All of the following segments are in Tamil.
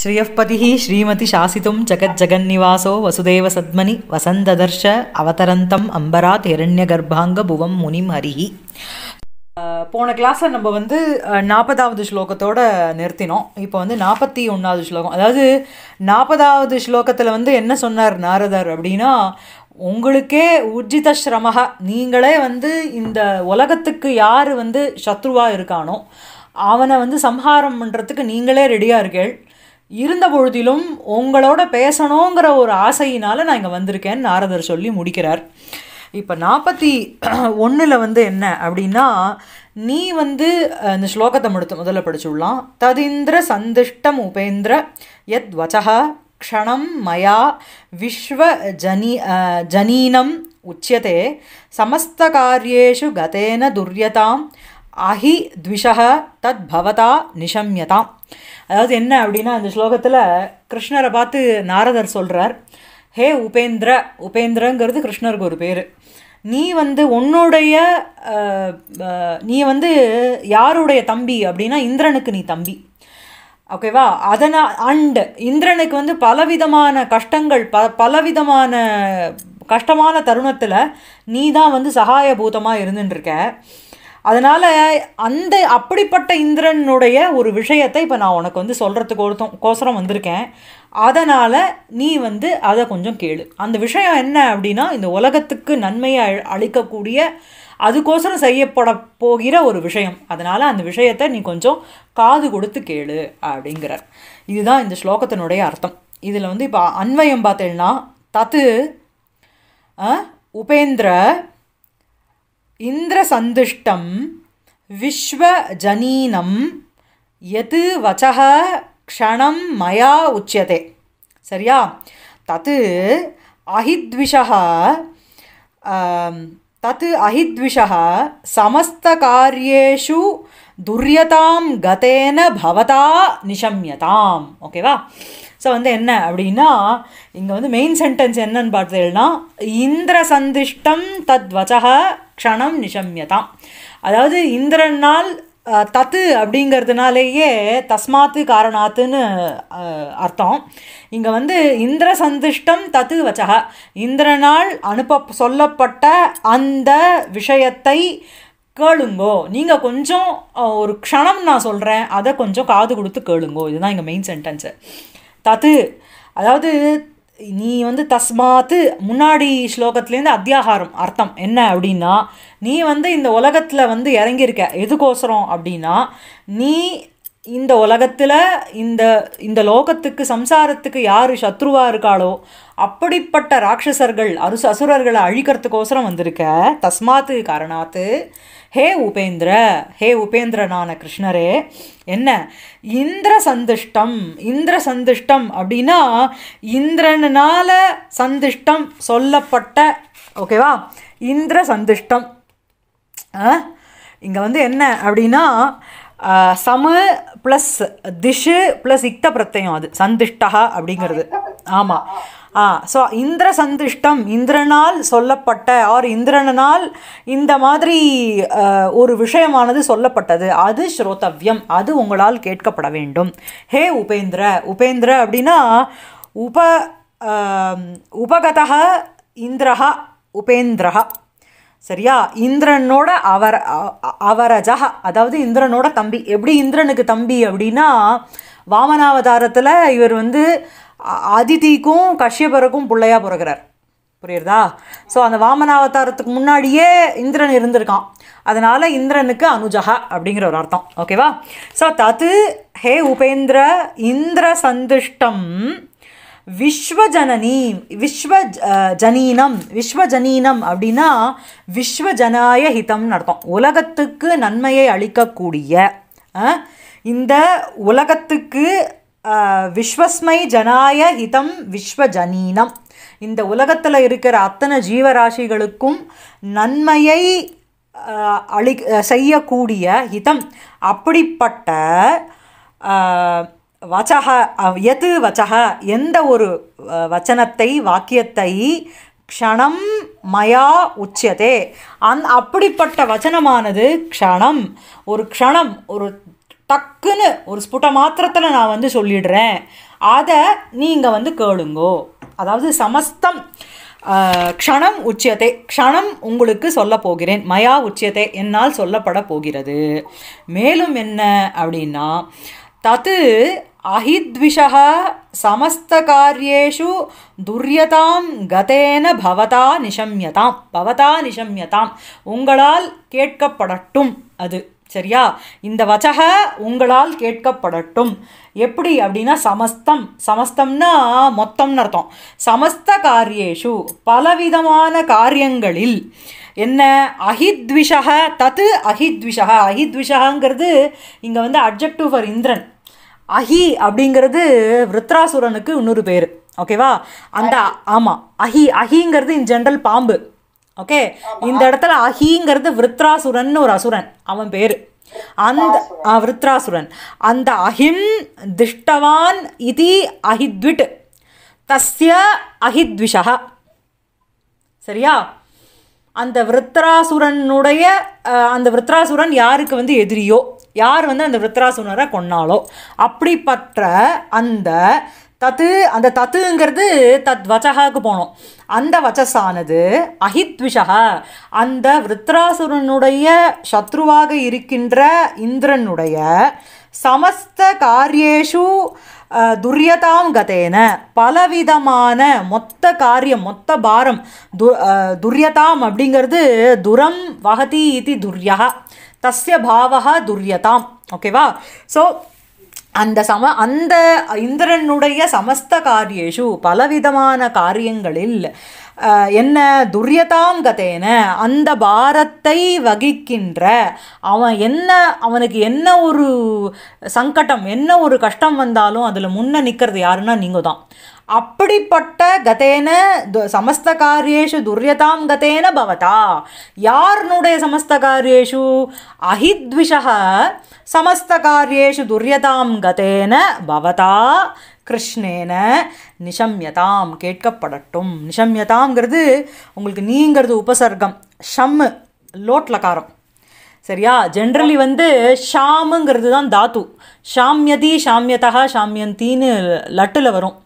ஸ்ரீயப்பதி ஸ்ரீமதி श्रियःपतिः श्रीमतिशासितुं வசுதேவ சத்மனி வசந்ததர்ஷ அவதரந்தம் அம்பராத் புவம் முனிம் ஹரிஹி போன கிளாஸை நம்ம வந்து நாற்பதாவது ஸ்லோகத்தோடு நிறுத்தினோம் இப்போ வந்து நாற்பத்தி ஒன்றாவது ஸ்லோகம் அதாவது நாற்பதாவது ஸ்லோகத்தில் வந்து என்ன சொன்னார் நாரதர் அப்படின்னா உங்களுக்கே உர்ஜித ஸ்ரமக நீங்களே வந்து இந்த உலகத்துக்கு யார் வந்து சத்ருவாக இருக்கானோ அவனை வந்து சம்ஹாரம் பண்ணுறதுக்கு நீங்களே ரெடியாக இருக்கீள் இருந்த பொழுதிலும் உங்களோட பேசணுங்கிற ஒரு ஆசையினால் நான் இங்கே வந்திருக்கேன்னு நாரதர் சொல்லி முடிக்கிறார் இப்போ நாற்பத்தி ஒன்றில் வந்து என்ன அப்படின்னா நீ வந்து இந்த ஸ்லோகத்தை முடித்து முதல்ல படிச்சுடலாம் ததீந்திர சந்திஷ்டம் உபேந்திர யத் வச்சகா க்ஷணம் மயா விஸ்வ ஜனி ஜனீனம் உச்சியதே சமஸ்த காரியேஷு கதேன துரியதாம் அஹி த்விஷக தத் பவதா நிஷம்யதாம் அதாவது என்ன அப்படின்னா அந்த ஸ்லோகத்தில் கிருஷ்ணரை பார்த்து நாரதர் சொல்கிறார் ஹே உபேந்திர உபேந்திரங்கிறது கிருஷ்ணருக்கு ஒரு பேர் நீ வந்து உன்னுடைய நீ வந்து யாருடைய தம்பி அப்படின்னா இந்திரனுக்கு நீ தம்பி ஓகேவா அதனால் அண்டு இந்திரனுக்கு வந்து பலவிதமான கஷ்டங்கள் ப பலவிதமான கஷ்டமான தருணத்தில் நீ தான் வந்து சகாயபூதமாக இருந்துட்டுருக்க அதனால் அந்த அப்படிப்பட்ட இந்திரனுடைய ஒரு விஷயத்தை இப்போ நான் உனக்கு வந்து சொல்கிறதுக்கு ஒருத்தம் கோசரம் வந்திருக்கேன் அதனால் நீ வந்து அதை கொஞ்சம் கேளு அந்த விஷயம் என்ன அப்படின்னா இந்த உலகத்துக்கு நன்மையை அளிக்கக்கூடிய அதுக்கோசரம் செய்யப்பட போகிற ஒரு விஷயம் அதனால் அந்த விஷயத்தை நீ கொஞ்சம் காது கொடுத்து கேளு அப்படிங்கிறார் இதுதான் இந்த ஸ்லோகத்தினுடைய அர்த்தம் இதில் வந்து இப்போ அன்வயம் பார்த்தேன்னா தத்து உபேந்திர இந்திரசந்துஷ்டம் விஸ்வஜனீனம் எது வச்சக க்ஷணம் மயா உச்சியதே சரியா தத்து அஹித்விஷः தத் அஹித்விஷः சமஸ்தகாரியேஷு துரியதாம் கதேன பவதா நிஷம்யதாம் ஓகேவா ஸோ வந்து என்ன அப்படின்னா இங்கே வந்து மெயின் சென்டென்ஸ் என்னன்னு பார்த்தீங்கன்னா இந்திர சந்திஷ்டம் தத்வச்சக க்ஷணம் நிஷம்யதாம் அதாவது இந்திரனால் தத்து அப்படிங்கிறதுனாலேயே தஸ்மாத்து காரணாத்துன்னு அர்த்தம் இங்கே வந்து இந்திர சந்திஷ்டம் தத்து வச்சக இந்திரனால் அனுப்ப சொல்லப்பட்ட அந்த விஷயத்தை கேளுங்கோ நீங்கள் கொஞ்சம் ஒரு க்ஷணம் நான் சொல்கிறேன் அதை கொஞ்சம் காது கொடுத்து கேளுங்கோ இதுதான் எங்கள் மெயின் சென்டென்ஸு தத்து அதாவது நீ வந்து தஸ்மாத்து முன்னாடி ஸ்லோகத்துலேருந்து அத்தியாகாரம் அர்த்தம் என்ன அப்படின்னா நீ வந்து இந்த உலகத்தில் வந்து இறங்கியிருக்க எதுக்கோசரம் அப்படின்னா நீ இந்த உலகத்தில் இந்த இந்த லோகத்துக்கு சம்சாரத்துக்கு யார் சத்ருவாக இருக்காளோ அப்படிப்பட்ட ராட்சசர்கள் அரு அசுரர்களை அழிக்கிறதுக்கோசரம் வந்திருக்க தஸ்மாத்து காரணாத்து ஹே உபேந்திர ஹே உபேந்திரனான கிருஷ்ணரே என்ன இந்திர சந்திஷ்டம் இந்திர சந்திஷ்டம் அப்படின்னா இந்திரனால சந்திஷ்டம் சொல்லப்பட்ட ஓகேவா இந்திர சந்திஷ்டம் இங்கே வந்து என்ன அப்படின்னா சம ப்ளஸ் திஷு ப்ளஸ் இக்த பிரத்தயம் அது சந்திஷ்டா அப்படிங்கிறது ஆமாம் ஆ ஸோ இந்திர சந்திஷ்டம் இந்திரனால் சொல்லப்பட்ட ஆர் இந்திரனால் இந்த மாதிரி ஒரு விஷயமானது சொல்லப்பட்டது அது ஸ்ரோதவ்யம் அது உங்களால் கேட்கப்பட வேண்டும் ஹே உபேந்திர உபேந்திர அப்படின்னா உப உபகதா இந்திரஹா உபேந்திரஹா சரியா இந்திரனோட அவர அவரஜக அதாவது இந்திரனோட தம்பி எப்படி இந்திரனுக்கு தம்பி அப்படின்னா வாமனாவதாரத்தில் இவர் வந்து அதிதிக்கும் கஷ்யபருக்கும் பிள்ளையாக பிறகுறார் புரியுறதா ஸோ அந்த வாமனாவதாரத்துக்கு முன்னாடியே இந்திரன் இருந்திருக்கான் அதனால் இந்திரனுக்கு அனுஜகா அப்படிங்கிற ஒரு அர்த்தம் ஓகேவா ஸோ தத்து ஹே உபேந்திர இந்திர சந்துஷ்டம் விஸ்வஜனனி விஸ்வ ஜனீனம் விஸ்வஜனீனம் அப்படின்னா விஸ்வஜனாய ஹிதம்னு அர்த்தம் உலகத்துக்கு நன்மையை அளிக்கக்கூடிய இந்த உலகத்துக்கு விஸ்வஸ்மை ஜனாய ஹிதம் விஸ்வஜனீனம் இந்த உலகத்தில் இருக்கிற அத்தனை ஜீவராசிகளுக்கும் நன்மையை அளி செய்யக்கூடிய ஹிதம் அப்படிப்பட்ட வச்சக எது வச்சக எந்த ஒரு வச்சனத்தை வாக்கியத்தை க்ஷணம் மயா உச்சியதே அந் அப்படிப்பட்ட வச்சனமானது க்ஷணம் ஒரு க்ஷணம் ஒரு டக்குன்னு ஒரு ஸ்புட்ட மாத்திரத்தில் நான் வந்து சொல்லிடுறேன் அதை நீங்கள் வந்து கேளுங்கோ அதாவது சமஸ்தம் க்ஷணம் உச்சியத்தை க்ஷணம் உங்களுக்கு சொல்ல போகிறேன் மயா உச்சியத்தை என்னால் சொல்லப்பட போகிறது மேலும் என்ன அப்படின்னா தத்து சமஸ்த காரியேஷு துரியதாம் கதேன பவதா நிஷம்யதாம் பவதா நிஷம்யதாம் உங்களால் கேட்கப்படட்டும் அது சரியா இந்த வச்சக உங்களால் கேட்கப்படட்டும் எப்படி அப்படின்னா சமஸ்தம் சமஸ்தம்னா மொத்தம்னு அர்த்தம் சமஸ்த காரியேஷு பலவிதமான காரியங்களில் என்ன அஹித்விஷக தத்து அஹித்விஷக அஹித்விஷகாங்கிறது இங்கே வந்து அப்ஜெக்டிவ் ஃபார் இந்திரன் அஹி அப்படிங்கிறது விருத்ராசுரனுக்கு இன்னொரு பேர் ஓகேவா அந்த ஆமாம் அஹி அஹிங்கிறது இன் ஜென்ரல் பாம்பு ஓகே இந்த இடத்துல அஹிங்கிறது விருத்ராசுரன் ஒரு அசுரன் அவன் பேர் அந்த விருத்ராசுரன் அந்த அஹிம் திஷ்டவான் இது அஹித்விட் தஸ்ய அஹித்விஷா சரியா அந்த விருத்ராசுரனுடைய அந்த விருத்ராசுரன் யாருக்கு வந்து எதிரியோ யார் வந்து அந்த விருத்தராசுனரை கொன்னாலோ அப்படிப்பட்ட அந்த தத்து அந்த தத்துங்கிறது தத் வச்சகாவுக்கு போனோம் அந்த வச்சஸானது அஹித்விஷா அந்த விருத்ராசுரனுடைய சத்ருவாக இருக்கின்ற இந்திரனுடைய சமஸ்த காரியேஷு துரியதாம் கதேன பலவிதமான மொத்த காரியம் மொத்த பாரம் து துரியதாம் அப்படிங்கிறது துரம் வகதி இது துர்யா தஸ்ய பாவகா துரியதாம் ஓகேவா ஸோ அந்த சம அந்த இந்திரனுடைய சமஸ்த காரியேஷு பலவிதமான காரியங்களில் என்ன துரியதாம் கதேன அந்த பாரத்தை வகிக்கின்ற அவன் என்ன அவனுக்கு என்ன ஒரு சங்கடம் என்ன ஒரு கஷ்டம் வந்தாலும் அதில் முன்னே நிற்கிறது யாருன்னா நீங்கள் தான் அப்படிப்பட்ட கதேன சமஸ்த காரியேஷு துர்யதாம் கதேன பவதா யார்னுடைய சமஸ்த காரியேஷு அஹித்விஷக சமஸ்த காரியேஷு துர்யதாம் கதேன பவதா கிருஷ்ணேன நிஷம்யதாம் கேட்கப்படட்டும் நிஷம்யதாங்கிறது உங்களுக்கு நீங்கிறது உபசர்க்கம் ஷம்மு லோட்லக்காரம் சரியா ஜென்ரலி வந்து ஷாமுங்கிறது தான் தாத்து ஷாம்யதி ஷாம்யதா ஷாம்யந்தின்னு லட்டில் வரும்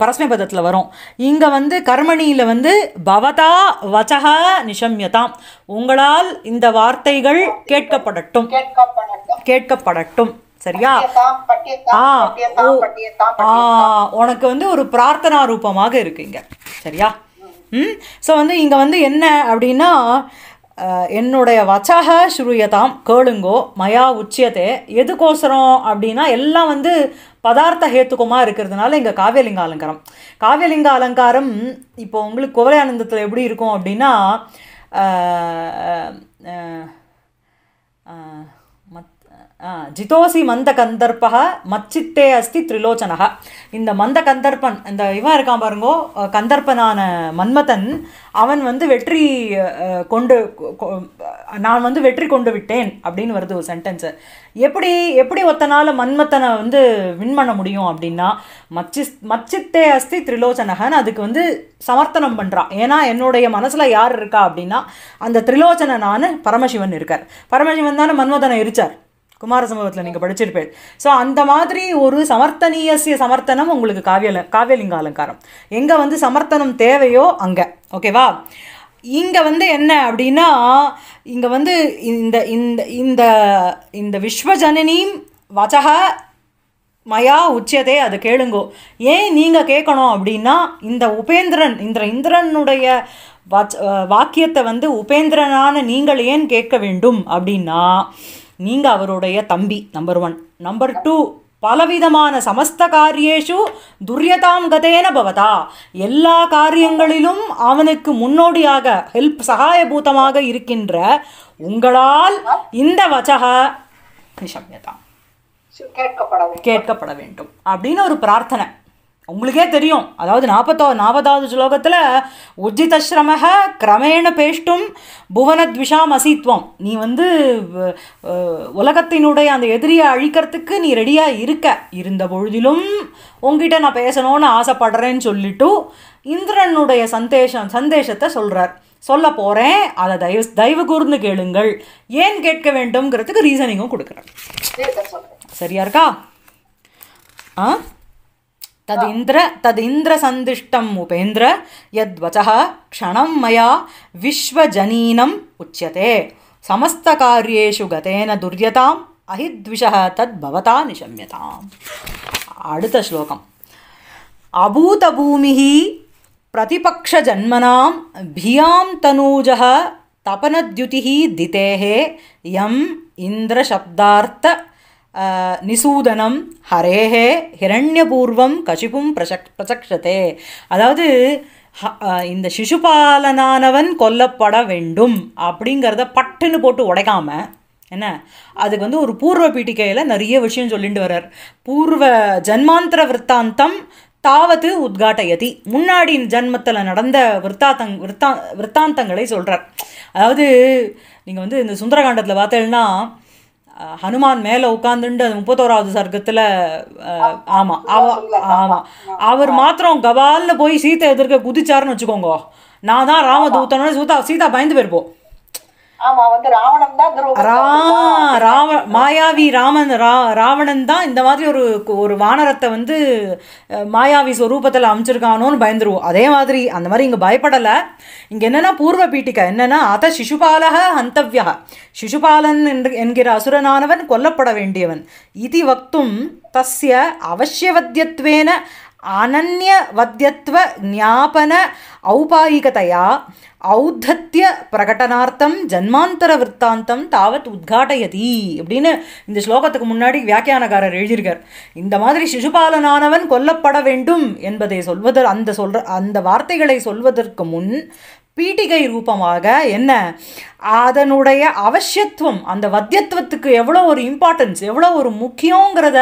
பரஸ்மைபதத்தில் வரும் இங்கே வந்து கர்மணியில் வந்து பவதா வச்சகா நிஷம்யதாம் உங்களால் இந்த வார்த்தைகள் கேட்கப்படட்டும் கேட்கப்படட்டும் சரியா ஆ உனக்கு வந்து ஒரு பிரார்த்தனா ரூபமாக இருக்கு இங்கே சரியா ம் ஸோ வந்து இங்கே வந்து என்ன அப்படின்னா என்னுடைய வச்சக ஸ்ருயதாம் கேளுங்கோ மயா உச்சியதே எதுக்கோசரம் அப்படின்னா எல்லாம் வந்து பதார்த்த ஹேத்துக்கமாக இருக்கிறதுனால இங்கே காவியலிங்க அலங்காரம் காவியலிங்க அலங்காரம் இப்போ உங்களுக்கு குவலையானந்தத்தில் எப்படி இருக்கும் அப்படின்னா ஜிதோசி மந்த கந்தர்ப்பக மச்சித்தே அஸ்தி த்ரிலோச்சனக இந்த மந்த கந்தர்பன் இந்த இவன் இருக்கான் பாருங்கோ கந்தர்பனான மன்மதன் அவன் வந்து வெற்றி கொண்டு நான் வந்து வெற்றி கொண்டு விட்டேன் அப்படின்னு வருது ஒரு சென்டென்ஸு எப்படி எப்படி ஒத்தனால மன்மத்தனை வந்து வின் பண்ண முடியும் அப்படின்னா மச்சி மச்சித்தே அஸ்தி த்ரிலோச்சனகன் அதுக்கு வந்து சமர்த்தனம் பண்ணுறான் ஏன்னா என்னுடைய மனசில் யார் இருக்கா அப்படின்னா அந்த த்ரிலோச்சனை நான் பரமசிவன் இருக்கார் பரமசிவன் தானே மன்மதனை எரிச்சார் குமார சம்பவத்தில் நீங்கள் படிச்சிருப்பேன் ஸோ அந்த மாதிரி ஒரு சமர்த்தனீயசிய சமர்த்தனம் உங்களுக்கு காவியல காவியலிங்க அலங்காரம் எங்கே வந்து சமர்த்தனம் தேவையோ அங்கே ஓகேவா இங்கே வந்து என்ன அப்படின்னா இங்கே வந்து இந்த இந்த இந்த இந்த விஸ்வஜனனியும் வச்சக மயா உச்சியதே அது கேளுங்கோ ஏன் நீங்கள் கேட்கணும் அப்படின்னா இந்த உபேந்திரன் இந்த இந்திரனுடைய வாக்கியத்தை வந்து உபேந்திரனான நீங்கள் ஏன் கேட்க வேண்டும் அப்படின்னா நீங்கள் அவருடைய தம்பி நம்பர் ஒன் நம்பர் டூ பலவிதமான சமஸ்த காரியேஷு துரியதாம் கதேன பவதா எல்லா காரியங்களிலும் அவனுக்கு முன்னோடியாக ஹெல்ப் சகாயபூதமாக இருக்கின்ற உங்களால் இந்த வச்சக கேட்கப்பட கேட்கப்பட வேண்டும் அப்படின்னு ஒரு பிரார்த்தனை உங்களுக்கே தெரியும் அதாவது நாற்பத்தோ நாற்பதாவது ஸ்லோகத்தில் உஜ்ஜிதஸ்ரமக கிரமேண பேஷ்டும் புவனத்விஷாம் அசித்வம் நீ வந்து உலகத்தினுடைய அந்த எதிரியை அழிக்கிறதுக்கு நீ ரெடியாக இருக்க இருந்த பொழுதிலும் உங்ககிட்ட நான் பேசணும்னு ஆசைப்படுறேன்னு சொல்லிட்டு இந்திரனுடைய சந்தேஷம் சந்தேஷத்தை சொல்கிறார் சொல்ல போகிறேன் அதை தயவு தயவு கூர்ந்து கேளுங்கள் ஏன் கேட்க வேண்டும்ங்கிறதுக்கு ரீசனிங்கும் கொடுக்குறேன் சரியா இருக்கா ஆ तदिन्द्र तदिन्द्रसन्दिष्टम् उपेन्द्र यद्वचः क्षणं मया विश्वजनीनम् उच्यते समस्तकार्येषु गतेन दुर्यताम् अहिद्विषः तद्भवता निशम्यताम् अडुतश्लोकम् अभूतभूमिः प्रतिपक्षजन्मनां भियां तनूजः तपनद्युतिः दितेः यम् इन्द्रशब्दार्थ நிசூதனம் ஹரேஹே ஹிரண்யபூர்வம் கசிப்பும் பிரசக் பிரசக்ஷதே அதாவது இந்த சிசுபாலனானவன் கொல்லப்பட வேண்டும் அப்படிங்கிறத பட்டுன்னு போட்டு உடைக்காம என்ன அதுக்கு வந்து ஒரு பூர்வ பீட்டிகையில் நிறைய விஷயம் சொல்லிட்டு வர்றார் பூர்வ ஜன்மாந்திர விற்த்தாந்தம் தாவத்து உத்காட்டயதி முன்னாடி ஜன்மத்தில் நடந்த விற்த்தாத்தங் விற்த்தா விற்த்தாந்தங்களை சொல்கிறார் அதாவது நீங்கள் வந்து இந்த சுந்தரகாண்டத்தில் பார்த்தேன்னா ஹனுமான் மேல உட்காந்துட்டு அது முப்பத்தோராவது சர்க்கத்துல ஆமா அவ ஆமா அவர் மாத்திரம் கபால்னு போய் சீத்தை எதிர்க்க குதிச்சாருன்னு வச்சுக்கோங்க நான் தான் ராமதூத்தனோட சீதா சீதா பயந்து போயிருப்போம் மாயாவி ராமன் ராவணன் தான் இந்த மாதிரி ஒரு ஒரு வானரத்தை வந்து மாயாவி ஸ்வரூபத்தில் அமைச்சிருக்கானோன்னு பயந்துருவோம் அதே மாதிரி அந்த மாதிரி இங்கே பயப்படலை இங்கே என்னென்னா பூர்வ பீட்டிக்கா என்னென்னா அத சிசுபாலக ஹந்தவியா சிசுபாலன் என்கிற அசுரனானவன் கொல்லப்பட வேண்டியவன் இது வக்தும் தஸ்ய அவசியவத்தியத்துவேன अनन्यवद्यत्वज्ञापन औपायिकतया ஔத்தத்திய ஜன்மாந்தர விற்த்தாந்தம் தாவத் உத்காட்டயதி அப்படின்னு இந்த ஸ்லோகத்துக்கு முன்னாடி வியாக்கியானக்காரர் எழுதியிருக்கார் இந்த மாதிரி சிசுபாலனானவன் கொல்லப்பட வேண்டும் என்பதை சொல்வதற்கு அந்த சொல்ற அந்த வார்த்தைகளை சொல்வதற்கு முன் பீட்டிகை ரூபமாக என்ன அதனுடைய அவசியத்துவம் அந்த வத்தியத்துவத்துக்கு எவ்வளோ ஒரு இம்பார்ட்டன்ஸ் எவ்வளோ ஒரு முக்கியங்கிறத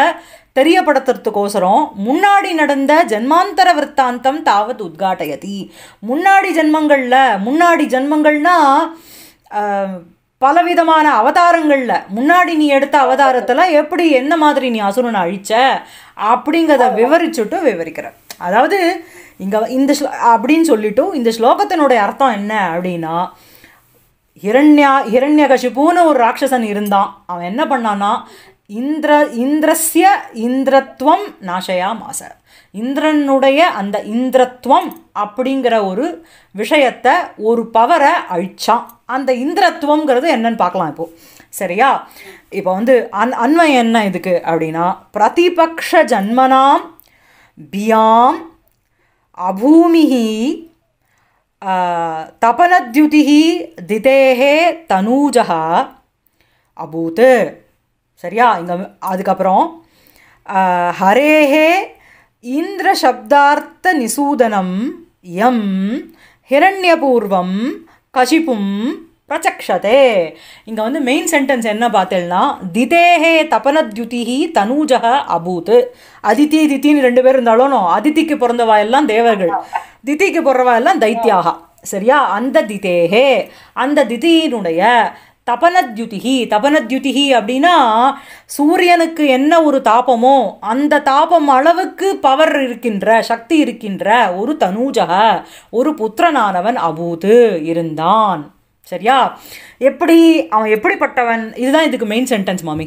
தெரியப்படுத்துறதுக்கோசரம் முன்னாடி நடந்த ஜென்மாந்தர விற்த்தாந்தம் தாவது உத்காட்டயதி முன்னாடி ஜென்மங்களில் முன்னாடி ஜென்மங்கள்னா பலவிதமான அவதாரங்களில் முன்னாடி நீ எடுத்த அவதாரத்தில் எப்படி என்ன மாதிரி நீ அசுரனை அழிச்ச அப்படிங்கிறத விவரிச்சுட்டு விவரிக்கிற அதாவது இங்கே இந்த அப்படின்னு சொல்லிட்டு இந்த ஸ்லோகத்தினுடைய அர்த்தம் என்ன அப்படின்னா ஹிரண்யா ஹிரண்யகசிபுன்னு ஒரு ராட்சசன் இருந்தான் அவன் என்ன பண்ணான்னா இந்திர இந்திரஸ்ய இந்திரத்துவம் நாசயாமாச இந்திரனுடைய அந்த இந்திரத்துவம் அப்படிங்கிற ஒரு விஷயத்தை ஒரு பவரை அழிச்சான் அந்த இந்திரத்துவங்கிறது என்னன்னு பார்க்கலாம் இப்போது சரியா இப்போ வந்து அன் அன்வயம் என்ன இதுக்கு அப்படின்னா பிரதிபக்ஷ ஜன்மனாம் பியாம் அபூமிஹி தபனத்யுதிஹி திதேகே தனூஜா அபூத்து சரியா இங்கே அதுக்கப்புறம் ஹரேஹே இந்திர சப்தார்த்த நிசூதனம் எம் ஹிரண்யபூர்வம் கஷிப்பும் பிரச்சக்ஷதே இங்கே வந்து மெயின் சென்டென்ஸ் என்ன பார்த்தேன்னா திதேஹே தபனத்யுதிஹி தனூஜக அபூத் அதித்தி தித்தின்னு ரெண்டு பேர் இருந்தாலும் அதித்திக்கு பிறந்தவா எல்லாம் தேவர்கள் தித்திக்கு பிறந்தவா எல்லாம் தைத்தியாகா சரியா அந்த திதேஹே அந்த திதியினுடைய தபனத்யுதிகி தபனத்யுதிகி அப்படின்னா சூரியனுக்கு என்ன ஒரு தாபமோ அந்த தாபம் அளவுக்கு பவர் இருக்கின்ற சக்தி இருக்கின்ற ஒரு தனூஜக ஒரு புத்திரனானவன் அபூது இருந்தான் சரியா எப்படி அவன் எப்படிப்பட்டவன் இதுதான் இதுக்கு மெயின் சென்டென்ஸ் மாமி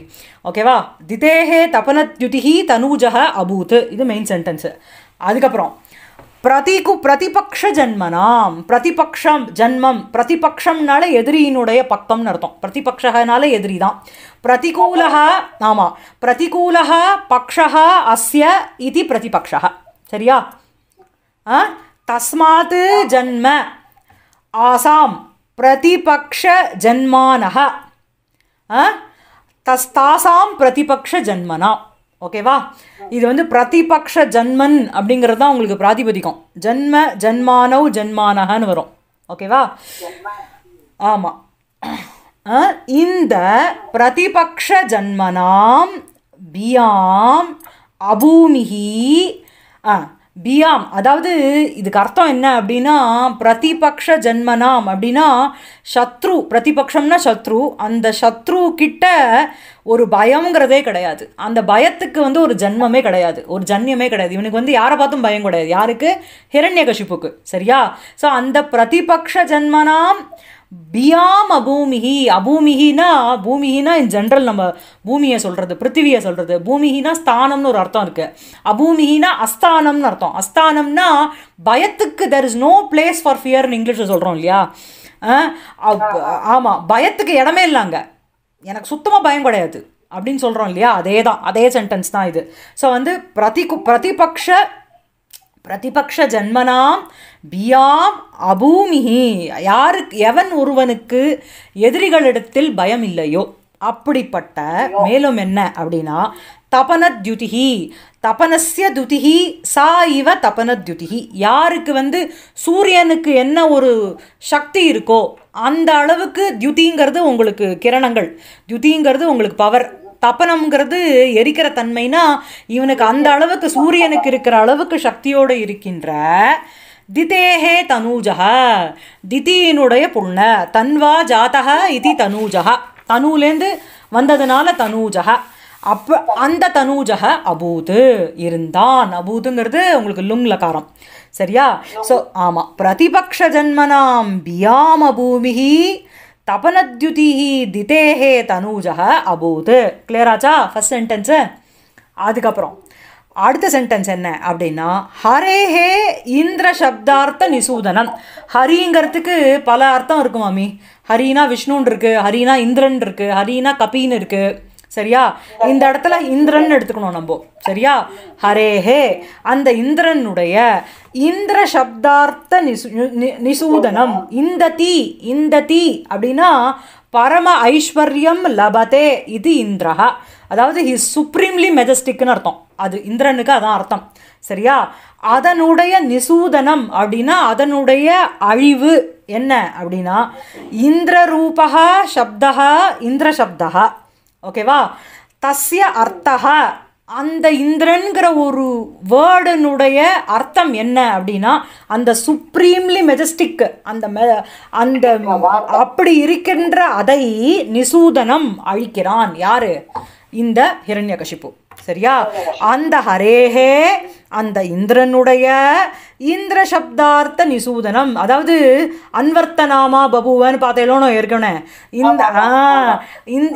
ஓகேவா திதேஹே தபனத்யுதிகி தனூஜக அபூத் இது மெயின் சென்டென்ஸு அதுக்கப்புறம் பிரதிகு பிரதிபக்ஷ ஜன்மனாம் பிரதிபக்ஷம் ஜன்மம் பிரதிபக்ஷம்னால எதிரியினுடைய பக்கம்னு அர்த்தம் பிரதிபக்ஷகனால எதிரி தான் பிரதிகூலா ஆமாம் பிரதிகூலா பக்ஷா அஸ்ய இது பிரதிபக்ஷக சரியா தஸ்மாத் ஜன்ம ஆசாம் பிரதிபக்ஷ ஜன்மானக தஸ்தாசாம் பிரதிபக்ஷ ஜன்மனா ஓகேவா இது வந்து பிரதிபக்ஷ ஜன்மன் அப்படிங்கிறது தான் உங்களுக்கு பிராதிபதிக்கும் ஜன்ம ஜன்மானவ் ஜன்மானகன்னு வரும் ஓகேவா ஆமாம் இந்த பிரதிபக்ஷ ஜன்மனாம் பியாம் அபூமிகி பியாம் அதாவது இதுக்கு அர்த்தம் என்ன அப்படின்னா பிரதிபக்ஷ ஜென்மனாம் அப்படின்னா சத்ரு பிரதிபக்ஷம்னா சத்ரு அந்த சத்ரு கிட்ட ஒரு பயம்ங்கிறதே கிடையாது அந்த பயத்துக்கு வந்து ஒரு ஜென்மமே கிடையாது ஒரு ஜன்யமே கிடையாது இவனுக்கு வந்து யாரை பார்த்தும் பயம் கிடையாது யாருக்கு ஹிரண்ய கஷிப்புக்கு சரியா ஸோ அந்த பிரதிபக்ஷ ஜென்மனாம் பியாம் அபூமிகி அபூமிகினா பூமிகினா இன் ஜென்ரல் நம்ம பூமியை சொல்கிறது பிருத்திவியை சொல்கிறது பூமிகினா ஸ்தானம்னு ஒரு அர்த்தம் இருக்குது அபூமிகினா அஸ்தானம்னு அர்த்தம் அஸ்தானம்னா பயத்துக்கு there is no place for ஃபியர்னு இங்கிலீஷில் சொல்கிறோம் இல்லையா ஆமாம் பயத்துக்கு இடமே இல்லைங்க எனக்கு சுத்தமாக பயம் கிடையாது அப்படின்னு சொல்கிறோம் இல்லையா அதே தான் அதே சென்டென்ஸ் தான் இது ஸோ வந்து பிரதி பிரதிபக்ஷ பிரதிபக்ஷ ஜன்மனாம் பியாம் அபூமிஹி யாருக்கு எவன் ஒருவனுக்கு எதிரிகளிடத்தில் பயம் இல்லையோ அப்படிப்பட்ட மேலும் என்ன அப்படின்னா தபனத்யுதிகி தபனஸ்ய துதிகி சா இவ தபனத்யுதிகி யாருக்கு வந்து சூரியனுக்கு என்ன ஒரு சக்தி இருக்கோ அந்த அளவுக்கு தியுதிங்கிறது உங்களுக்கு கிரணங்கள் தியுதிங்கிறது உங்களுக்கு பவர் தப்பனம்ங்கிறது எரிக்கிற தன்மைனா இவனுக்கு அந்த அளவுக்கு சூரியனுக்கு இருக்கிற அளவுக்கு சக்தியோடு இருக்கின்ற திதேஹே தனூஜா திதியினுடைய புண்ண தன்வா ஜாத்தகா இது தனூஜா தனுலேருந்து வந்ததுனால தனூஜா அப்போ அந்த தனூஜக அபூது இருந்தான் அபூதுங்கிறது உங்களுக்கு லுங்லகாரம் சரியா ஸோ ஆமாம் பிரதிபக்ஷ ஜன்மனாம் பியாம பூமிகி தபனத்யுதிஹி திதேஹே தனூஜக அபூத் கிளியராச்சா ஃபஸ்ட் சென்டென்ஸு அதுக்கப்புறம் அடுத்த சென்டென்ஸ் என்ன அப்படின்னா ஹரேஹே இந்திர சப்தார்த்த நிசூதனம் ஹரிங்கிறதுக்கு பல அர்த்தம் இருக்கு மாமி ஹரினா விஷ்ணுன்னு இருக்குது ஹரினா இந்திரன் இருக்குது ஹரினா கபின்னு இருக்குது சரியா இந்த இடத்துல இந்திரன் எடுத்துக்கணும் நம்ம சரியா ஹரேஹே அந்த இந்திரனுடைய இந்திர சப்தார்த்த நிசு நிசூதனம் இந்த தீ இந்த தீ அப்படின்னா பரம ஐஸ்வர்யம் லபதே இது இந்திரஹா அதாவது ஹி சுப்ரீம்லி மெஜஸ்டிக்னு அர்த்தம் அது இந்திரனுக்கு அதான் அர்த்தம் சரியா அதனுடைய நிசூதனம் அப்படின்னா அதனுடைய அழிவு என்ன அப்படின்னா இந்திர ரூபகா சப்தகா இந்திர சப்தகா ஓகேவா தஸ்ய அர்த்தக அந்த இந்திரன்கிற ஒரு வேர்டனுடைய அர்த்தம் என்ன அப்படின்னா அந்த சுப்ரீம்லி மெஜஸ்டிக் அந்த மெ அந்த அப்படி இருக்கின்ற அதை நிசூதனம் அழிக்கிறான் யாரு இந்த ஹிரண்யகசிப்பு சரியா அந்த ஹரேஹே அந்த இந்திரனுடைய இந்திர சப்தார்த்த நிசூதனம் அதாவது அன்வர்த்தனாமா பபுவன் பார்த்தேலோனோ ஏற்கனவே இந்த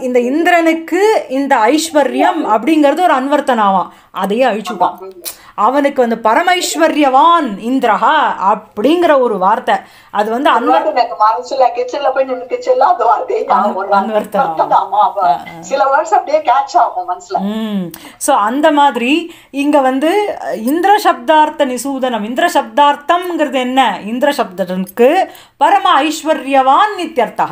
இந்த இந்திரனுக்கு இந்த ஐஸ்வர்யம் அப்படிங்கிறது ஒரு அன்வர்த்தனாமா அதையே அழிச்சுப்பான் அவனுக்கு வந்து பரமைஸ்வர்யவான் இந்திரஹா அப்படிங்கிற ஒரு வார்த்தை அது வந்து அந்த மாதிரி இங்க வந்து இந்திர சப்தார்த்த நிசூதனம் இந்திர சப்தார்த்தம்ங்கிறது என்ன இந்திர சப்தனுக்கு பரம ஐஸ்வர்யவான் நித்தியர்த்தா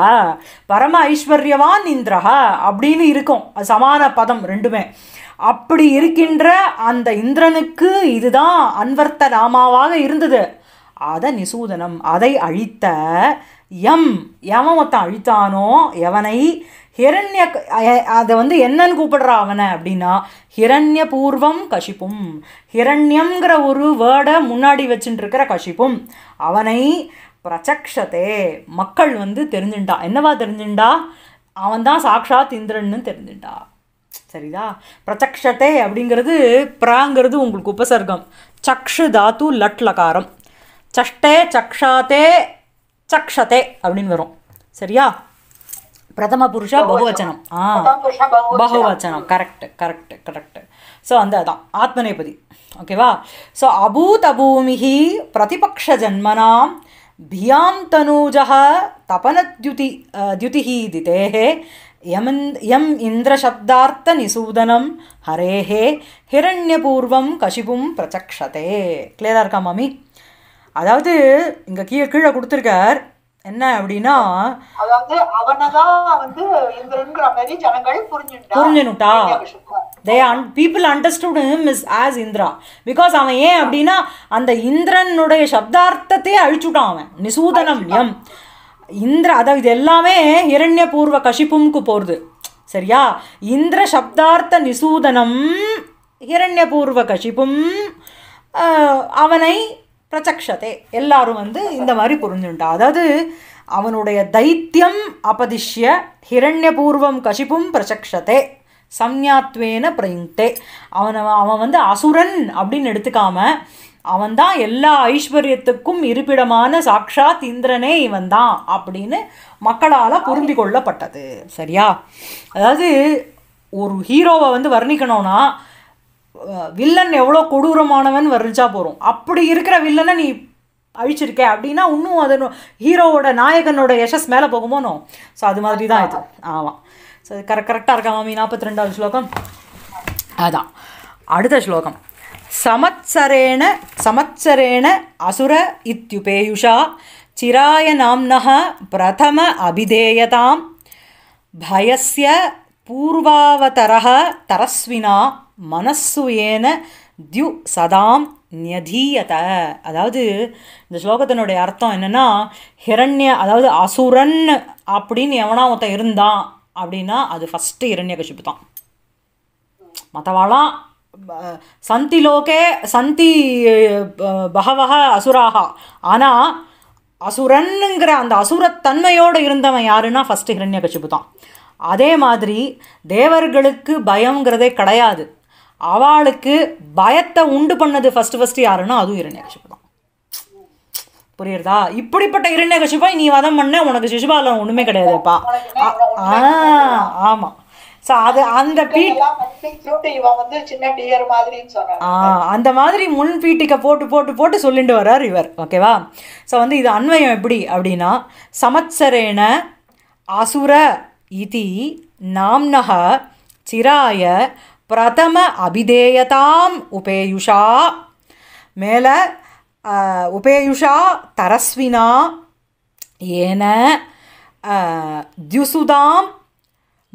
பரம ஐஸ்வர்யவான் இந்திரஹா அப்படின்னு இருக்கும் சமான பதம் ரெண்டுமே அப்படி இருக்கின்ற அந்த இந்திரனுக்கு இதுதான் அன்வர்த்த நாமாவாக இருந்தது அதை நிசூதனம் அதை அழித்த எம் எவன் மொத்தம் அழித்தானோ எவனை ஹிரண்ய அதை வந்து என்னன்னு கூப்பிடுறா அவனை அப்படின்னா ஹிரண்ய பூர்வம் கஷிப்பும் ஹிரண்யம்ங்கிற ஒரு வேர்டை முன்னாடி இருக்கிற கஷிப்பும் அவனை பிரச்சக்ஷதே மக்கள் வந்து தெரிஞ்சுண்டா என்னவா தெரிஞ்சுண்டா அவன் தான் சாக்ஷாத் இந்திரன்னு தெரிஞ்சுட்டா சரிதா பிரச்சக்ஷத்தை அப்படிங்கிறது பிராங்கிறது உங்களுக்கு உபசர்க்கம் சக்ஷு தாத்து லட் லகாரம் சஷ்டே சக்ஷாத்தே சக்ஷதே அப்படின்னு வரும் சரியா பிரதம புருஷா பகுவச்சனம் ஆ பகுவச்சனம் கரெக்ட் கரெக்ட் கரெக்ட் ஸோ அந்த அதான் ஆத்மநேபதி ஓகேவா ஸோ அபூத பூமிஹி பிரதிபக்ஷ ஜன்மனாம் பியாம் தனூஜா தபனத்யுதி தியுதிஹி திதேஹே எம் யம் இந்திரசப்தார்த்த நிசூதனம் ஹரேஹே ஹிரண்யபூர்வம் கசிபும் பிரச்சக்ஷதே கிளியராக இருக்கா மாமி அதாவது இங்கே கீழே கீழே கொடுத்துருக்கார் என்ன அப்படின்னா அதாவது அவனதான் புரிஞ்சுட்டா then people understood miss as Indra because அவன் ஏன் அப்படின்னா அந்த இந்திரனுடைய சப்தார்த்தத்தையே அழிச்சுட்டான் அவன் நிசூதனம் எம் இந்திர அதாவது இது எல்லாமே இரண்யபூர்வ கஷிப்பும்க்கு போகிறது சரியா இந்திர சப்தார்த்த நிசூதனம் இரண்யபூர்வ கஷிப்பும் அவனை பிரச்சக்ஷதே எல்லாரும் வந்து இந்த மாதிரி புரிஞ்சுட்டா அதாவது அவனுடைய தைத்தியம் அபதிஷ்ய ஹிரண்யபூர்வம் கஷிப்பும் பிரச்சக்ஷதே சம்யாத்வேன பிரயுங்கே அவனை அவன் வந்து அசுரன் அப்படின்னு எடுத்துக்காமல் அவன்தான் எல்லா ஐஸ்வர்யத்துக்கும் இருப்பிடமான சாக்ஷாத் இந்திரனே இவன்தான் அப்படின்னு மக்களால் புரிந்து கொள்ளப்பட்டது சரியா அதாவது ஒரு ஹீரோவை வந்து வர்ணிக்கணும்னா வில்லன் எவ்வளோ கொடூரமானவன் வர்ணிச்சா போகிறோம் அப்படி இருக்கிற வில்லனை நீ அழிச்சிருக்க அப்படின்னா இன்னும் அது ஹீரோவோட நாயகனோட யசஸ் மேலே போகுமோனோ ஸோ அது மாதிரி தான் இது ஆமாம் ஸோ கரெக்ட் கரெக்டாக இருக்கா மாமி நாற்பத்தி ரெண்டாவது ஸ்லோகம் அதான் அடுத்த ஸ்லோகம் சமத்சரேண சமத்சரேண அசுர இத்யுபேயுஷா சிராய நாம்னः பிரதம அபிதேயதாம் பயசிய பூர்வாவதரः தரஸ்வினா மனசு ஏன தியு சதாம் நியதீயத அதாவது இந்த ஸ்லோகத்தினுடைய அர்த்தம் என்னென்னா ஹிரண்ய அதாவது அசுரன் அப்படின்னு எவனா ஒருத்தன் இருந்தான் அப்படின்னா அது ஃபஸ்ட்டு இரண்ய கஷிப்பு தான் மற்றவாளாம் சந்தி லோகே சந்தி பகவக அசுராக ஆனால் அசுரனுங்கிற அந்த அசுரத்தன்மையோடு இருந்தவன் யாருன்னா ஃபஸ்ட்டு ஹிரண்ய கட்சிப்பு தான் அதே மாதிரி தேவர்களுக்கு பயங்கிறதே கிடையாது அவளுக்கு பயத்தை உண்டு பண்ணது ஃபஸ்ட்டு ஃபஸ்ட்டு யாருன்னா அதுவும் இரண்ய கஷிப்பு தான் புரியுறதா இப்படிப்பட்ட இரண்ய கஷிப்பாய் நீ வதம் பண்ண உனக்கு சிசுபாலம் ஒன்றுமே கிடையாதுப்பா ஆ ஆமாம் ஸோ அது அந்த பீட் வந்து அந்த மாதிரி முன் பீட்டுக்க போட்டு போட்டு போட்டு சொல்லிட்டு வர்றார் இவர் ஓகேவா ஸோ வந்து இது அன்வயம் எப்படி அப்படின்னா சமத்சரேன அசுர இதி நாம்னக சிராய பிரதம அபிதேயதாம் உபேயுஷா மேலே உபேயுஷா தரஸ்வினா ஏன தியுசுதாம்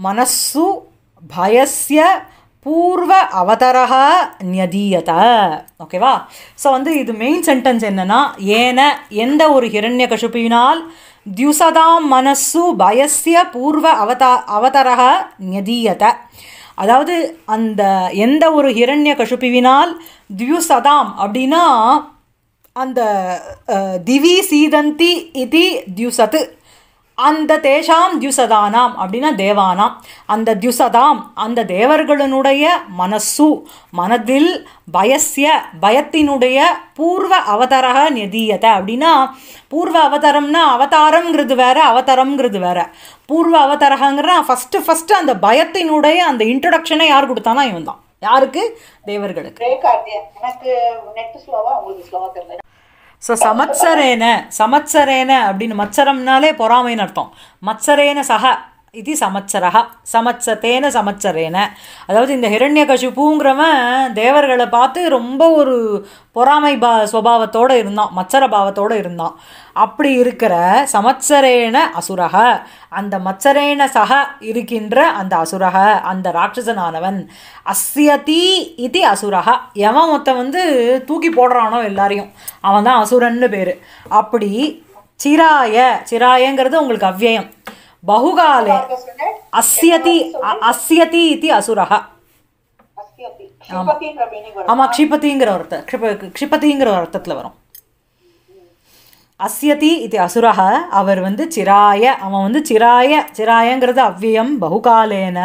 மனசு பயச பூர்வ அவதரக நியதீயத ஓகேவா ஸோ வந்து இது மெயின் சென்டென்ஸ் என்னென்னா ஏன எந்த ஒரு ஹிரண்ய கசுப்பினால் தியுசதாம் மனசு பயசிய பூர்வ அவத அவதரக நியதீயத அதாவது அந்த எந்த ஒரு ஹிரண்ய கஷுப்பினால் தியுசதாம் அப்படின்னா அந்த திவி சீதந்தி இது தியுசத்து அந்த தேஷாம் தியுசதானாம் அப்படின்னா தேவானாம் அந்த தியுசதாம் அந்த தேவர்களினுடைய மனசு மனதில் பயசிய பயத்தினுடைய பூர்வ அவதரக நெதியத அப்படின்னா பூர்வ அவதாரம்னா அவதாரங்கிறது வேற அவதாரங்கிறது வேற பூர்வ அவதாரகங்கிற ஃபஸ்ட்டு ஃபஸ்ட்டு அந்த பயத்தினுடைய அந்த இன்ட்ரடக்ஷனை யார் கொடுத்தானா இவன் தான் யாருக்கு தேவர்களுக்கு எனக்கு நெட் ஸ்லோவா உங்களுக்கு ஸ்லோவா தெரியல ஸோ சமத்சரேன சமத்சரேன அப்படின்னு மச்சரம்னாலே பொறாமைன்னு அர்த்தம் மச்சரேன சக இது சமச்சரகா சமச்சத்தேன சமச்சரேன அதாவது இந்த ஹிரண்ய கஷிப்புங்கிறவன் தேவர்களை பார்த்து ரொம்ப ஒரு பொறாமை பா சுவாவத்தோடு இருந்தான் மச்சர பாவத்தோடு இருந்தான் அப்படி இருக்கிற சமச்சரேன அசுரக அந்த மச்சரேன சக இருக்கின்ற அந்த அசுரக அந்த ராட்சசனானவன் அஸ்யதி இது அசுரக எவன் ஒருத்த வந்து தூக்கி போடுறானோ எல்லாரையும் அவன் தான் அசுரன்னு பேர் அப்படி சிராய சிராயங்கிறது உங்களுக்கு அவ்வியம் बहुकाले अस्यति अस्यति इति असुरः ஆமா க்ஷிபதிங்கிற ஒருத்த க்ஷிப க்ஷிபதிங்கிற ஒரு வரும் அஸ்யதி இது அசுரக அவர் வந்து சிராய அவன் வந்து சிராய சிராயங்கிறது அவ்வியம் பகுகாலேன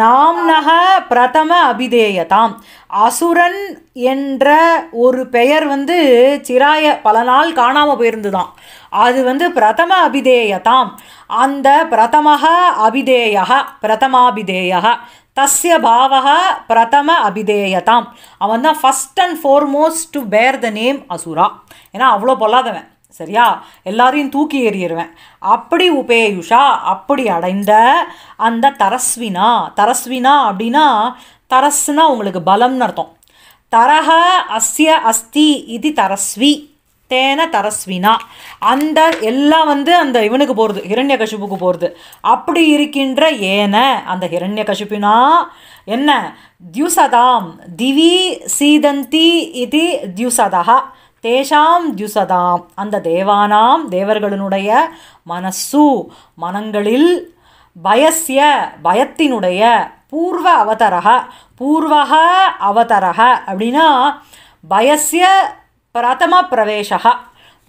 நாம்னக பிரதம அபிதேயதாம் அசுரன் என்ற ஒரு பெயர் வந்து சிராய பல நாள் காணாமல் போயிருந்துதான் அது வந்து பிரதம அபிதேயதாம் அந்த பிரதம அபிதேய பிரதமாபிதேய தஸ்ய பாவகா பிரதம அபிதேயதாம் அவன் தான் ஃபஸ்ட் அண்ட் ஃபோர்மோஸ்ட் டு பேர் த நேம் அசுரா ஏன்னா அவ்வளோ பொல்லாதவன் சரியா எல்லாரையும் தூக்கி ஏறிடுவேன் அப்படி உபேயுஷா அப்படி அடைந்த அந்த தரஸ்வினா தரஸ்வினா அப்படின்னா தரஸ்னா உங்களுக்கு பலம்னு அர்த்தம் தரஹ அஸ்ய அஸ்தி இது தரஸ்வி தேன தரஸ்வினா அந்த எல்லாம் வந்து அந்த இவனுக்கு போகிறது ஹிரண்ய கஷிப்புக்கு போகிறது அப்படி இருக்கின்ற ஏன அந்த ஹிரண்ய கஷிப்புனா என்ன தியூசதாம் திவி சீதந்தி இது தியூசதா தேஷாம் தியூசதாம் அந்த தேவானாம் தேவர்களினுடைய மனசு மனங்களில் பயசிய பயத்தினுடைய பூர்வ அவதரக பூர்வக அவதரக அப்படின்னா பயசிய பிரதம பிரவேசகா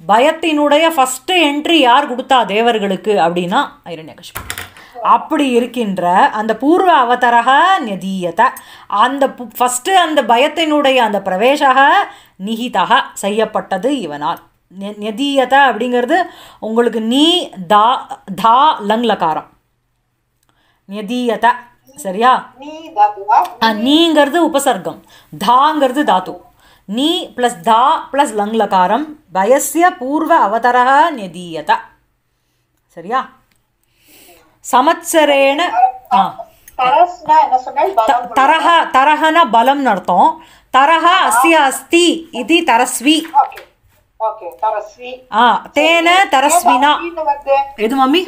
பயத்தினுடைய ஃபஸ்ட்டு என்ட்ரி யார் கொடுத்தா தேவர்களுக்கு அப்படின்னா ஐரண்யகஷ்பு அப்படி இருக்கின்ற அந்த பூர்வ அவதரக நதீயத்தை அந்த ஃபஸ்ட்டு அந்த பயத்தினுடைய அந்த பிரவேசக நிகிதாக செய்யப்பட்டது இவனால் நெதியத்தை அப்படிங்கிறது உங்களுக்கு நீ தா தா லங் லகாரம் நெதியத்தை சரியா நீங்கிறது உபசர்க்கம் தாங்கிறது தாத்து நீ ப்ளஸ் தா ப்ளஸ் லங் லகாரம் வயசிய பூர்வ அவதரக நெதீயத சரியா சமச்சரேன ஆ தரஹ தரஹன பலம் அர்த்தம் தரஹ அசிய அஸ்தி இது தரஸ்வி தேன தரஸ்வினா எது மம்மி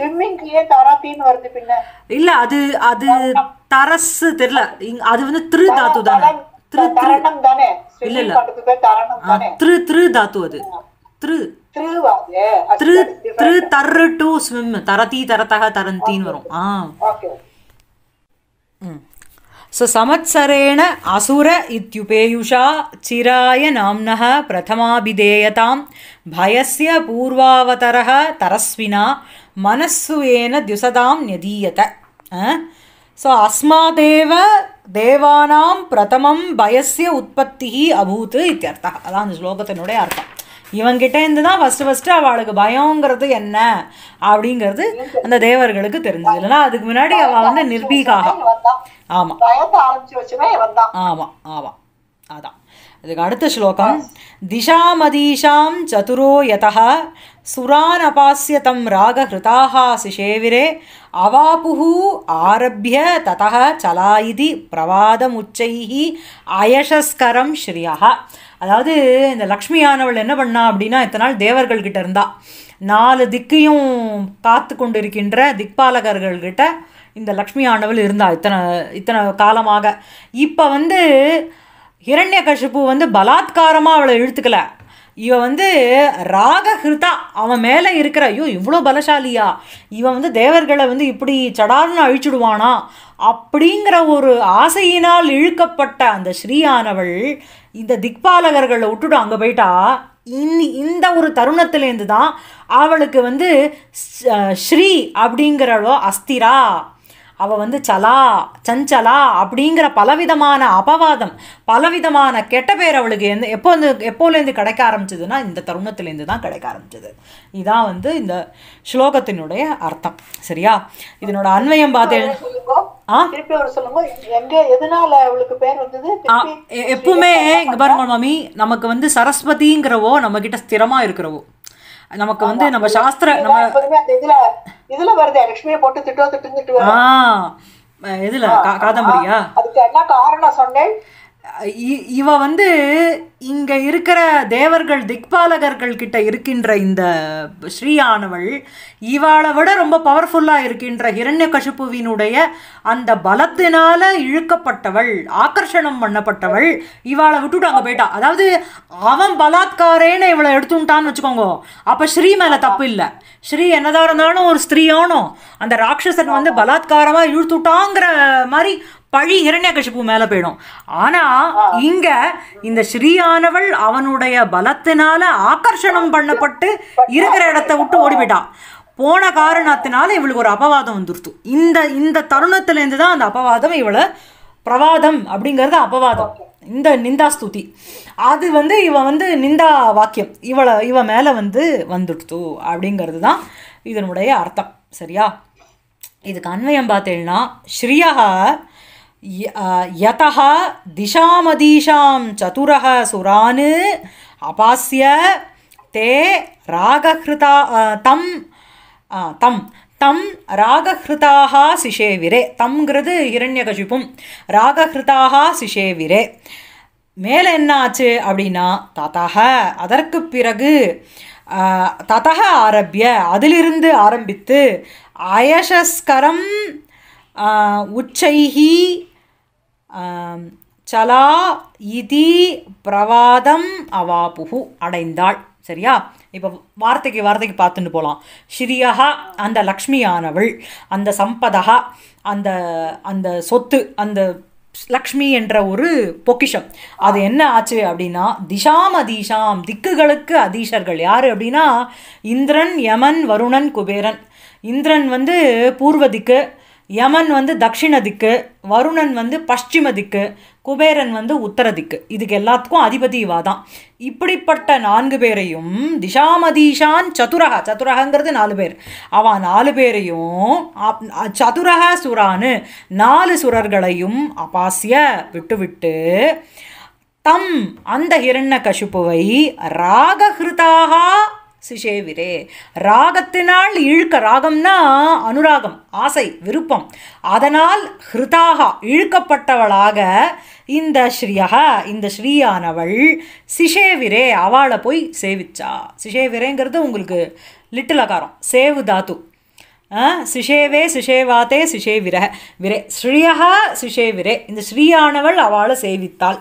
இல்ல அது அது தரஸ் தெரியல அது வந்து திரு தாத்து தானே திரு இல்ல இல்ல திரு திரு தாத்து அது திரு திரு திரு தரு டு ஸ்விம் தரதி தரத்தக தரந்தின்னு வரும் ஆ ஸோ சமத்சரேண அசுர இத்யுபேயுஷா சிராய நாம்னः प्रथमाभिधेयतां भयस्य पूर्वावतरः तरस्विना मनस्सु येन न्यदीयत ஸோ அஸ்மாதேவ தேவானாம் பிரதமம் பயசிய உற்பத்தி அபூத்து இத்தியர்த்தம் அதான் அந்த ஸ்லோகத்தினுடைய அர்த்தம் இவங்கிட்ட இருந்து தான் ஃபஸ்ட்டு ஃபஸ்ட்டு அவளுக்கு பயங்கிறது என்ன அப்படிங்கிறது அந்த தேவர்களுக்கு தெரிஞ்சது இல்லைன்னா அதுக்கு முன்னாடி அவள் வந்து நிர்பீகாக ஆமாம் ஆமாம் ஆமாம் அதான் அதுக்கு அடுத்த ஸ்லோகம் திஷாமதீஷாம் சதுரோ யதா சுரான் அபாசிய தம் சேவிரே அவாபுஹு ஆரபிய ததக சலா பிரவாதம் பிரவாதமுச்சைகி அயஷஸ்கரம் ஸ்ரீயா அதாவது இந்த லக்ஷ்மியானவள் என்ன பண்ணா அப்படின்னா இத்தனை நாள் கிட்ட இருந்தா நாலு திக்கையும் காத்து கொண்டு இருக்கின்ற திக்பாலகர்கள்கிட்ட இந்த லக்ஷ்மியானவள் இருந்தா இத்தனை இத்தனை காலமாக இப்போ வந்து இரண்ய கஷிப்பு வந்து பலாத்காரமாக அவளை இழுத்துக்கலை இவன் வந்து ராகஹிருதா அவன் மேலே இருக்கிற ஐயோ இவ்வளோ பலசாலியா இவன் வந்து தேவர்களை வந்து இப்படி சடார்னு அழிச்சுடுவானா அப்படிங்கிற ஒரு ஆசையினால் இழுக்கப்பட்ட அந்த ஸ்ரீயானவள் இந்த திக்பாலகர்களை விட்டுடும் அங்கே போயிட்டா இந் இந்த ஒரு தருணத்துலேருந்து தான் அவளுக்கு வந்து ஸ்ரீ அப்படிங்கிறவோ அஸ்திரா அவள் வந்து சலா சஞ்சலா அப்படிங்கிற பலவிதமான அபவாதம் பலவிதமான கெட்ட பேர் அவளுக்கு எந்த எப்போ வந்து எப்போலேருந்து கிடைக்க ஆரம்பிச்சதுன்னா இந்த தருணத்துலேருந்து தான் கிடைக்க ஆரம்பிச்சது இதான் வந்து இந்த ஸ்லோகத்தினுடைய அர்த்தம் சரியா இதனோட அன்வயம் பார்த்து எப்பவுமே இங்க பாருங்க மாமி நமக்கு வந்து சரஸ்வதிங்கிறவோ நம்ம கிட்ட ஸ்திரமா இருக்கிறவோ நமக்கு வந்து நம்ம சாஸ்திர நம்ம இதுல இதுல வருது லட்சுமியை போட்டு திட்டோ திட்டு ஆ இதுல காதம்பரியா அதுக்கு என்ன காரணம் சொன்னேன் இவ வந்து இங்கே இருக்கிற தேவர்கள் திக்பாலகர்கள் கிட்ட இருக்கின்ற இந்த ஸ்ரீயானவள் இவாளை விட ரொம்ப பவர்ஃபுல்லாக இருக்கின்ற ஹிரண்ய கசிப்புவினுடைய அந்த பலத்தினால இழுக்கப்பட்டவள் ஆக்கர்ஷணம் பண்ணப்பட்டவள் இவாளை விட்டுட்டு அங்கே போயிட்டா அதாவது அவன் பலாத்காரேன்னு இவளை எடுத்துட்டான்னு வச்சுக்கோங்க அப்போ ஸ்ரீ மேலே தப்பு இல்லை ஸ்ரீ என்னதான் இருந்தாலும் ஒரு ஸ்திரீயானோ அந்த ராட்சசன் வந்து பலாத்காரமாக இழுத்துட்டாங்கிற மாதிரி பழி இரண்ய கஷிப்பு மேலே போயிடும் ஆனால் இங்கே இந்த ஸ்ரீயா வயசானவள் அவனுடைய பலத்தினால ஆக்கர்ஷணம் பண்ணப்பட்டு இருக்கிற இடத்த விட்டு ஓடிவிட்டான் போன காரணத்தினால இவளுக்கு ஒரு அபவாதம் வந்துருத்து இந்த இந்த தருணத்துலேருந்து தான் அந்த அபவாதம் இவளை பிரவாதம் அப்படிங்கிறது அபவாதம் இந்த நிந்தா ஸ்துதி அது வந்து இவன் வந்து நிந்தா வாக்கியம் இவளை இவன் மேலே வந்து வந்துடுத்து அப்படிங்கிறது தான் இதனுடைய அர்த்தம் சரியா இதுக்கு அன்வயம் பார்த்தேன்னா ஸ்ரீயாக யதா திஷாமதீஷாம் சதுரக சுரானு अपास्य தே ராககிருதா தம் தம் தம் ராககிருதாக சிஷேவிரே தம்ங்கிறது ஹிரண்யகசிப்பும் ராககிருதாக சிஷேவிரே மேலே என்ன ஆச்சு அப்படின்னா ததக அதற்கு பிறகு ததக ஆரம்பிய அதிலிருந்து ஆரம்பித்து அயசஸ்கரம் உச்சைகி சலா இதி பிரவாதம் அவாபுகு அடைந்தாள் சரியா இப்போ வார்த்தைக்கு வார்த்தைக்கு பார்த்துட்டு போகலாம் ஸ்ரீயா அந்த லக்ஷ்மியானவள் அந்த சம்பதகா அந்த அந்த சொத்து அந்த லக்ஷ்மி என்ற ஒரு பொக்கிஷம் அது என்ன ஆச்சு அப்படின்னா திஷாம் அதீஷாம் திக்குகளுக்கு அதீஷர்கள் யார் அப்படின்னா இந்திரன் யமன் வருணன் குபேரன் இந்திரன் வந்து பூர்வதிக்கு யமன் வந்து தக்ஷிண திக்கு வருணன் வந்து பஷ்டிம திக்கு குபேரன் வந்து உத்தர திக்கு இதுக்கு எல்லாத்துக்கும் அதிபதி வாதான் இப்படிப்பட்ட நான்கு பேரையும் திஷாமதீஷான் சதுரகா சதுரகங்கிறது நாலு பேர் அவன் நாலு பேரையும் சதுரக சுரானு நாலு சுரர்களையும் அபாசிய விட்டுவிட்டு தம் அந்த ஹிரண்ய கசுப்புவை ராகஹிருதாக சிஷேவிரே ராகத்தினால் இழுக்க ராகம்னா அனுராகம் ஆசை விருப்பம் அதனால் ஹிருதாகா இழுக்கப்பட்டவளாக இந்த ஸ்ரீயாக இந்த ஸ்ரீயானவள் சிஷேவிரே அவளை போய் சேவிச்சா சிஷேவிரேங்கிறது உங்களுக்கு லிட்டில் அகாரம் சேவு தாத்து சிஷேவே சிஷேவாத்தே சிஷே விரக விரே ஸ்ரீயா சிஷே விரே இந்த ஸ்ரீயானவள் அவளை சேவித்தாள்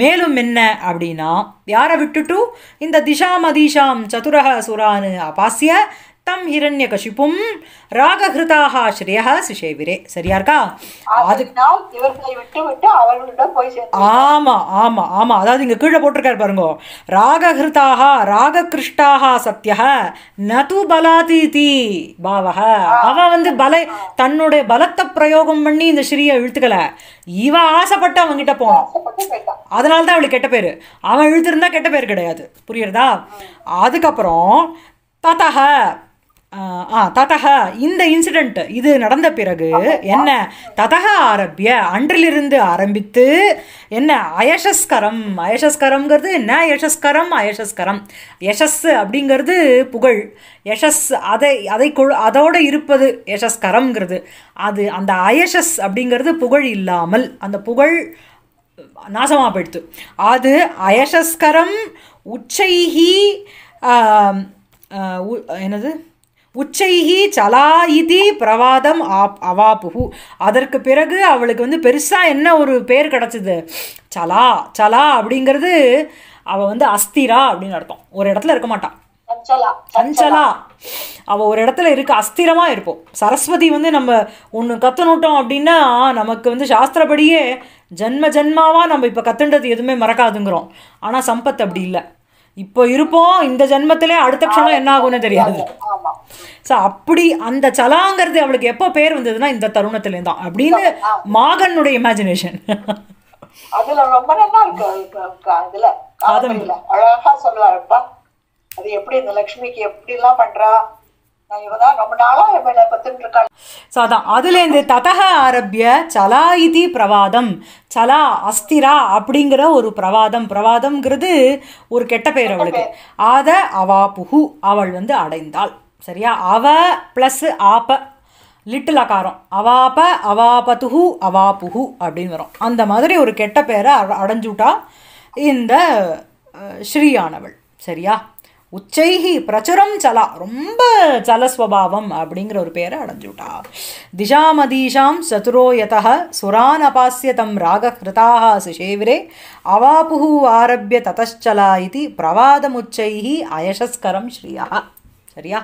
மேலும் என்ன அப்படின்னா யாரை விட்டுட்டு இந்த திஷாம் அதிஷாம் சதுரக சுரான்னு அபாசிய தம் ஹிரண்ய கசிப்பும் ராகஹிருதாக ஸ்ரேயா சிசேவிரே சரியா இருக்கா அதுக்கு ஆமா ஆமா ஆமா அதாவது இங்க கீழே போட்டிருக்காரு பாருங்க ராகஹிருதாக கிருஷ்டாக சத்திய நது பலாதீதி பாவக அவ வந்து பல தன்னுடைய பலத்தை பிரயோகம் பண்ணி இந்த ஸ்ரீயை இழுத்துக்கல இவ ஆசைப்பட்டு அவங்க கிட்ட அதனால தான் அவளுக்கு கெட்ட பேர் அவன் இழுத்திருந்தா கெட்ட பேர் கிடையாது புரியுறதா அதுக்கப்புறம் ததக ததக இந்த இன்சிடெண்ட் இது நடந்த பிறகு என்ன ததக ஆரம்பிய அன்றிலிருந்து ஆரம்பித்து என்ன அயசஸ்கரம் அயசஸ்கரம்ங்கிறது என்ன யசஸ்கரம் அயசஸ்கரம் யசஸ் அப்படிங்கிறது புகழ் யசஸ் அதை அதை அதோடு இருப்பது யசஸ்கரம்ங்கிறது அது அந்த அயசஸ் அப்படிங்கிறது புகழ் இல்லாமல் அந்த புகழ் நாசமாக போயிடுத்து அது அயசஸ்கரம் உச்சைகி என்னது உச்சைஹி சலா இதி பிரவாதம் ஆப் அவாப்புஹு அதற்கு பிறகு அவளுக்கு வந்து பெருசாக என்ன ஒரு பேர் கிடச்சிது சலா சலா அப்படிங்கிறது அவள் வந்து அஸ்திரா அப்படின்னு அர்த்தம் ஒரு இடத்துல இருக்க மாட்டான் சஞ்சலா அவள் ஒரு இடத்துல இருக்க அஸ்திரமாக இருப்போம் சரஸ்வதி வந்து நம்ம ஒன்று கற்றுனுட்டோம் அப்படின்னா நமக்கு வந்து சாஸ்திரப்படியே ஜென்ம ஜென்மாவாக நம்ம இப்போ கற்றுண்டது எதுவுமே மறக்காதுங்கிறோம் ஆனால் சம்பத் அப்படி இல்லை இப்போ இருப்போம் இந்த ஜென்மத்திலே அடுத்த க்ஷணம் என்ன ஆகும்னு தெரியாது ஸோ அப்படி அந்த சலாங்கிறது அவளுக்கு எப்போ பேர் வந்ததுன்னா இந்த தருணத்துலேருந்து தான் அப்படின்னு மாகனுடைய இமேஜினேஷன் அதுல ரொம்ப நல்லா இருக்கு அழகா சொல்லலாம் அது எப்படி இந்த லக்ஷ்மிக்கு எப்படி எல்லாம் பண்றா ஸோ அதுலேருந்து ஆரம்பிய சலா இதி பிரவாதம் சலா அஸ்திரா அப்படிங்கிற ஒரு பிரவாதம் பிரவாதம்ங்கிறது ஒரு கெட்ட பேர் அவளுக்கு அத அவா புகு அவள் வந்து அடைந்தாள் சரியா அவ பிளஸ் ஆப்ப லிட்டில் அக்காரம் அவாப அவாபதுஹு அவாபுஹு அப்படின்னு வரும் அந்த மாதிரி ஒரு கெட்ட பேரை அடைஞ்சுட்டா இந்த ஸ்ரீயானவள் சரியா உச்சைகி பிரச்சுரம் சலா ரொம்ப சலஸ்வபாவம் அப்படிங்கிற ஒரு பேரை அடைஞ்சுட்டா திஷாமதீஷாம் சதுரோயதா சுரானபாசியதம் ராககிருதாக சிஷேவிரே அவாபுகு ஆரம்பிய ததச்சலா இது பிரவாதமுச்சைகி அயசஸ்கரம் ஸ்ரீயா சரியா